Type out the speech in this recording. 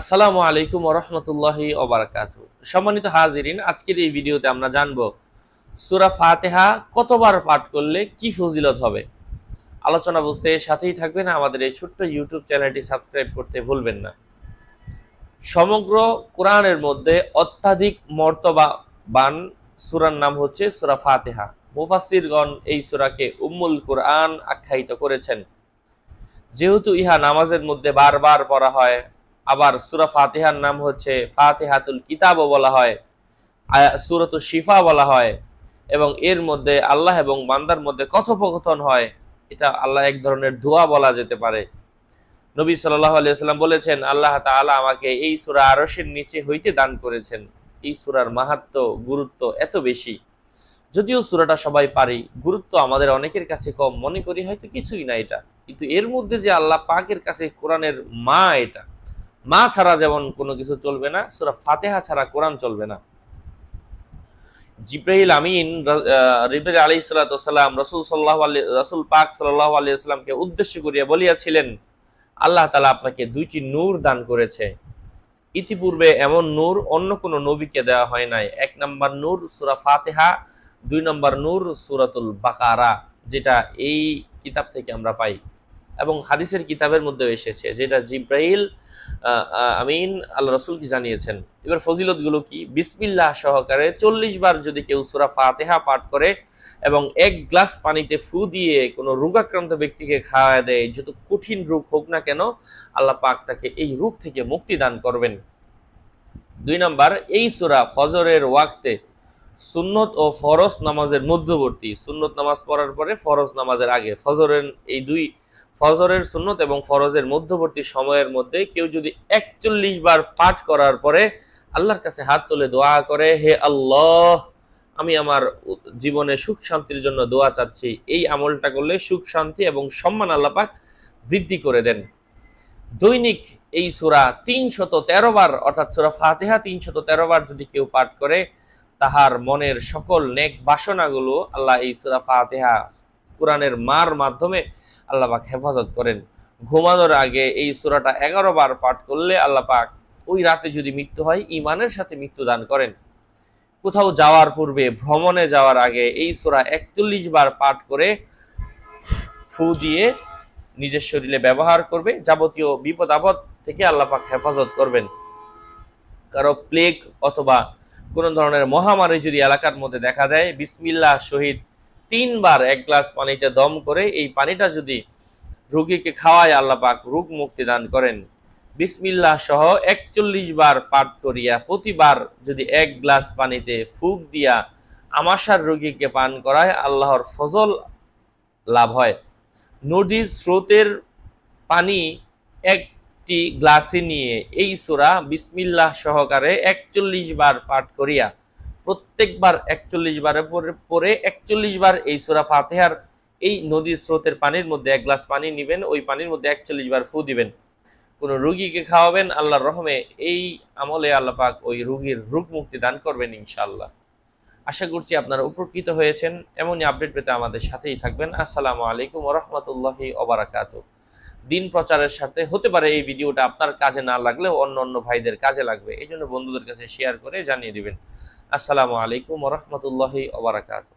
আসসালামু আলাইকুম রহমতুল্লাহি ওবরাকাত সম্মানিত হাজিরিন আজকের এই ভিডিওতে আমরা জানব সুরা ফাতেহা কতবার পাঠ করলে কি ফজিলত হবে আলোচনা বুঝতে সাথেই থাকবেন আমাদের এই ছোট্ট ইউটিউব চ্যানেলটি সাবস্ক্রাইব করতে ভুলবেন না সমগ্র কোরআনের মধ্যে অত্যাধিক মর্তবা বান সুরার নাম হচ্ছে সুরা ফাতেহা মুফাসিরগণ এই সুরাকে উম্মুল কোরআন আখ্যায়িত করেছেন যেহেতু ইহা নামাজের মধ্যে বারবার পড়া হয় আবার সুরা ফাতেহার নাম হচ্ছে ফাতেহাতুল কিতাবও বলা হয় সুরত শিফা বলা হয় এবং এর মধ্যে আল্লাহ এবং বান্দার মধ্যে কথোপকথন হয় এটা আল্লাহ এক ধরনের ধোয়া বলা যেতে পারে নবী সাল্লাহ আলিয়াল্লাম বলেছেন আল্লাহ তালা আমাকে এই সুরা আরসের নিচে হইতে দান করেছেন এই সুরার মাহাত্ম গুরুত্ব এত বেশি যদিও সুরাটা সবাই পারি গুরুত্ব আমাদের অনেকের কাছে কম মনে করি হয়তো কিছুই না এটা কিন্তু এর মধ্যে যে আল্লাহ পাকের কাছে কোরআনের মা এটা মা ছাড়া যেমন কোনো কিছু চলবে না সুরা ফাতেহা ছাড়া কোরআন চলবে না জিব্রাহিল আমিন রিবের আলী সাল্লাম রসুল সাল্লাহ আলী রসুল পাক সাল্লাহ আলী উদ্দেশ্য করিয়া বলিয়াছিলেন আল্লাহ তালা আপনাকে দুইটি নূর দান করেছে ইতিপূর্বে এমন নূর অন্য কোনো নবীকে দেওয়া হয় নাই এক নম্বর নূর সুরা ফাতেহা দুই নম্বর নূর সুরাতুল বাকারা যেটা এই কিতাব থেকে আমরা পাই এবং হাদিসের কিতাবের মধ্যেও এসেছে যেটা জিব্রাইল আমিন আল্লাহ রসুলকে জানিয়েছেন এবার ফজিলতগুলো কি বিসমিল্লাহ সহকারে চল্লিশ বার যদি কেউ সুরা ফাতেহা পাঠ করে এবং এক গ্লাস পানিতে ফু দিয়ে কোনো রোগাক্রান্ত ব্যক্তিকে খাওয়া দেয় যত কঠিন রোগ হোক না কেন আল্লাহ পাক তাকে এই রোগ থেকে মুক্তি দান করবেন দুই নম্বর এই সুরা ফজরের ওয়াক্তে সুন্নত ও ফরজ নামাজের মধ্যবর্তী সুন্নত নামাজ পড়ার পরে ফরজ নামাজের আগে ফজরের এই দুই ফজরের সুন্নত এবং ফরজের মধ্যবর্তী সময়ের মধ্যে কেউ যদি একচল্লিশ বার পাঠ করার পরে আল্লাহর কাছে হাত তুলে দোয়া করে হে আল্লাহ আমি আমার জীবনে সুখ শান্তির জন্য দোয়া চাচ্ছি এই আমলটা করলে সুখ শান্তি এবং সম্মান আল্লাপাক বৃদ্ধি করে দেন দৈনিক এই সুরা তিনশত তেরো বার অর্থাৎ সুরা ফাতেহা তিনশত তেরো বার যদি কেউ পাঠ করে তাহার মনের সকল নেক বাসনাগুলো আল্লাহ এই সুরা ফাতেহা কোরআনের মার মাধ্যমে আল্লাপাক হেফাজত করেন ঘুমানোর আগে এই সুরাটা এগারো বার পাঠ করলে আল্লাপাক ওই রাতে যদি মৃত্যু হয় ইমানের সাথে মৃত্যু দান করেন কোথাও যাওয়ার পূর্বে ভ্রমণে যাওয়ার আগে এই সুরা একচল্লিশ বার পাঠ করে ফু দিয়ে নিজের শরীরে ব্যবহার করবে যাবতীয় বিপদ আপদ থেকে আল্লাপাক হেফাজত করবেন কারো প্লেগ অথবা কোনো ধরনের মহামারী যদি এলাকার মধ্যে দেখা দেয় বিসমিল্লা শহীদ তিনবার এক গ্লাস পানিতে দম করে এই পানিটা যদি রুগীকে খাওয়ায় আল্লাহ রোগ মুক্তি দান করেন বিসমিল্লাহ সহ একচল্লিশ বার পাঠ করিয়া প্রতিবার যদি এক গ্লাস পানিতে ফুক দিয়া আমাশার রোগীকে পান করায় আল্লাহর ফজল লাভ হয় নদীর স্রোতের পানি একটি গ্লাসে নিয়ে এই সুরা বিসমিল্লাহ সহকারে একচল্লিশ বার পাঠ করিয়া প্রত্যেকবার একচল্লিশ বারে পরে পরে একচল্লিশ বার এই সুরা ফাতেহার এই নদীর স্রোতের পানির মধ্যে এক গ্লাস পানি নেবেন ওই পানির মধ্যে একচল্লিশ বার ফু দিবেন কোনো রুগীকে খাওয়াবেন আল্লাহর রহমে এই আমলে আল্লাহ পাক ওই রুগীর রূপ মুক্তি দান করবেন ইনশাআল্লাহ আশা করছি আপনারা উপকৃত হয়েছেন এমনই আপডেট পেতে আমাদের সাথেই থাকবেন আসসালামু আলাইকুম রহমতুল্লাহি ওবরাকাতু দিন প্রচারের সাথে হতে পারে এই ভিডিওটা আপনার কাজে না লাগলেও অন্য অন্য ভাইদের কাজে লাগবে এই জন্য বন্ধুদের কাছে শেয়ার করে জানিয়ে দিবেন আসসালামু আলাইকুম রহমতুল্লাহি ওবরাকাতু